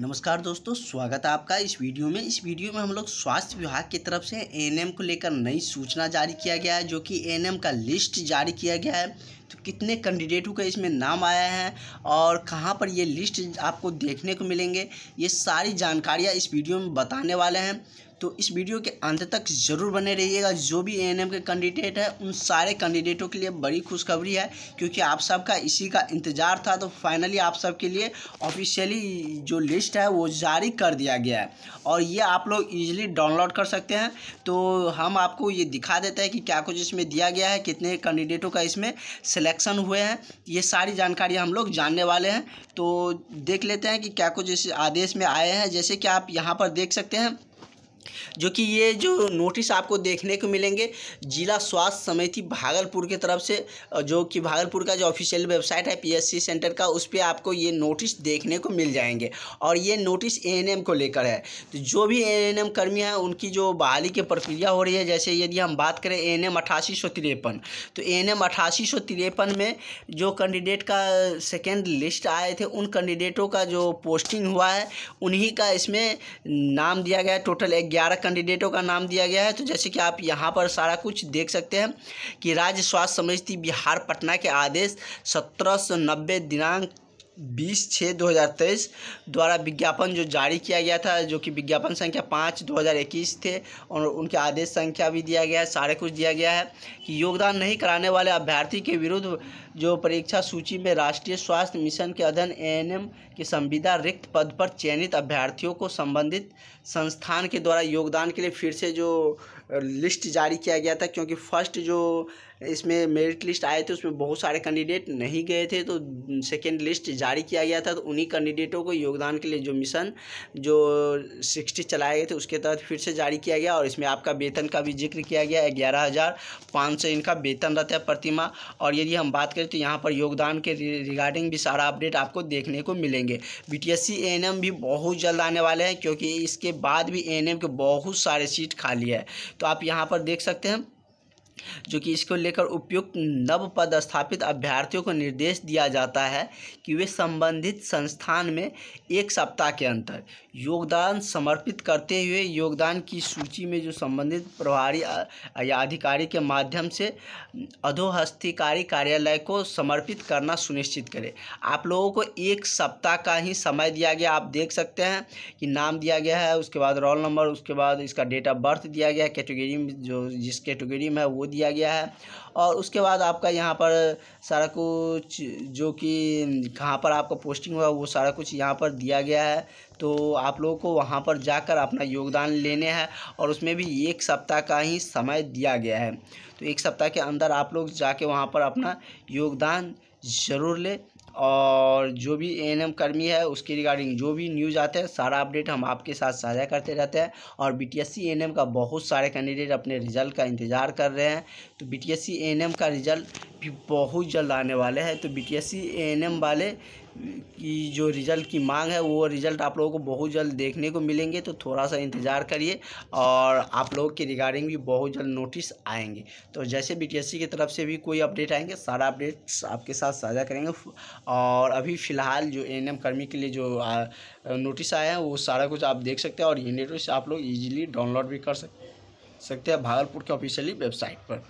नमस्कार दोस्तों स्वागत है आपका इस वीडियो में इस वीडियो में हम लोग स्वास्थ्य विभाग की तरफ से एएनएम को लेकर नई सूचना जारी किया गया है जो कि एएनएम का लिस्ट जारी किया गया है तो कितने कैंडिडेटों का इसमें नाम आया है और कहाँ पर ये लिस्ट आपको देखने को मिलेंगे ये सारी जानकारियाँ इस वीडियो में बताने वाले हैं तो इस वीडियो के अंत तक ज़रूर बने रहिएगा जो भी एएनएम के कैंडिडेट है उन सारे कैंडिडेटों के लिए बड़ी खुशखबरी है क्योंकि आप सबका इसी का इंतज़ार था तो फाइनली आप सबके लिए ऑफिशियली जो लिस्ट है वो जारी कर दिया गया है और ये आप लोग ईजिली डाउनलोड कर सकते हैं तो हम आपको ये दिखा देते हैं कि क्या कुछ इसमें दिया गया है कितने कैंडिडेटों का इसमें सिलेक्शन हुए हैं ये सारी जानकारी हम लोग जानने वाले हैं तो देख लेते हैं कि क्या कुछ इस आदेश में आए हैं जैसे कि आप यहाँ पर देख सकते हैं जो कि ये जो नोटिस आपको देखने को मिलेंगे जिला स्वास्थ्य समिति भागलपुर की तरफ से जो कि भागलपुर का जो ऑफिशियल वेबसाइट है पीएससी सेंटर का उस पर आपको ये नोटिस देखने को मिल जाएंगे और ये नोटिस एएनएम को लेकर है तो जो भी एएनएम कर्मी हैं उनकी जो बहाली की प्रक्रिया हो रही है जैसे यदि हम बात करें ए एन एम तो ए एन में जो कैंडिडेट का सेकेंड लिस्ट आए थे उन कैंडिडेटों का जो पोस्टिंग हुआ है उन्हीं का इसमें नाम दिया गया टोटल ग्यारह कैंडिडेटों का नाम दिया गया है तो जैसे कि आप यहाँ पर सारा कुछ देख सकते हैं कि राज्य स्वास्थ्य समिति बिहार पटना के आदेश सत्रह दिनांक बीस छः दो हज़ार तेईस द्वारा विज्ञापन जो जारी किया गया था जो कि विज्ञापन संख्या पाँच दो हज़ार इक्कीस थे और उनके आदेश संख्या भी दिया गया है सारे कुछ दिया गया है कि योगदान नहीं कराने वाले अभ्यर्थी के विरुद्ध जो परीक्षा सूची में राष्ट्रीय स्वास्थ्य मिशन के अधीन एएनएम के संविदा रिक्त पद पर चयनित अभ्यर्थियों को संबंधित संस्थान के द्वारा योगदान के लिए फिर से जो लिस्ट जारी किया गया था क्योंकि फर्स्ट जो इसमें मेरिट लिस्ट आए थे उसमें बहुत सारे कैंडिडेट नहीं गए थे तो सेकेंड लिस्ट जारी किया गया था तो उन्हीं कैंडिडेटों को योगदान के लिए जो मिशन जो सिक्सटी चलाए गए थे उसके तहत फिर से जारी किया गया और इसमें आपका वेतन का भी जिक्र किया गया है ग्यारह हज़ार पाँच सौ इनका वेतन रहता है प्रतिमा और यदि हम बात करें तो यहाँ पर योगदान के रिगार्डिंग भी सारा अपडेट आपको देखने को मिलेंगे बी टी भी बहुत जल्द आने वाले हैं क्योंकि इसके बाद भी ए के बहुत सारे सीट खाली है तो आप यहाँ पर देख सकते हैं जो कि इसको लेकर उपयुक्त नव पद स्थापित अभ्यर्थियों को निर्देश दिया जाता है कि वे संबंधित संस्थान में एक सप्ताह के अंतर योगदान समर्पित करते हुए योगदान की सूची में जो संबंधित प्रभारी या अधिकारी के माध्यम से अधोहस्तिकारी कार्यालय को समर्पित करना सुनिश्चित करें आप लोगों को एक सप्ताह का ही समय दिया गया आप देख सकते हैं कि नाम दिया गया है उसके बाद रोल नंबर उसके बाद इसका डेट ऑफ बर्थ दिया गया कैटेगरी में जो जिस कैटेगरी में है वो दिया गया है और उसके बाद आपका यहाँ पर सारा कुछ जो कि कहाँ पर आपका पोस्टिंग हुआ वो सारा कुछ यहाँ पर दिया गया है तो आप लोगों को वहाँ पर जाकर अपना योगदान लेने हैं और उसमें भी एक सप्ताह का ही समय दिया गया है तो एक सप्ताह के अंदर आप लोग जाके वहाँ पर अपना योगदान ज़रूर ले और जो भी ए कर्मी है उसके रिगार्डिंग जो भी न्यूज़ आते हैं सारा अपडेट हम आपके साथ साझा करते रहते हैं और बीटीएससी टी का बहुत सारे कैंडिडेट अपने रिज़ल्ट का इंतज़ार कर रहे हैं तो बीटीएससी टी का रिज़ल्ट बहुत जल्द आने वाले हैं तो बी टी एस एन वाले की जो रिज़ल्ट की मांग है वो रिज़ल्ट आप लोगों को बहुत जल्द देखने को मिलेंगे तो थोड़ा सा इंतज़ार करिए और आप लोगों के रिगार्डिंग भी बहुत जल्द नोटिस आएंगे तो जैसे बी की तरफ से भी कोई अपडेट आएंगे सारा अपडेट्स आपके साथ साझा करेंगे और अभी फ़िलहाल जो एन कर्मी के लिए जो नोटिस आया है वो सारा कुछ आप देख सकते हैं और ये नोटिस आप लोग ईजिली डाउनलोड भी कर सकते सकते हैं भागलपुर के ऑफिशियली वेबसाइट पर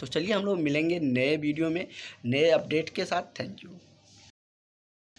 तो चलिए हम लोग मिलेंगे नए वीडियो में नए अपडेट के साथ थैंक यू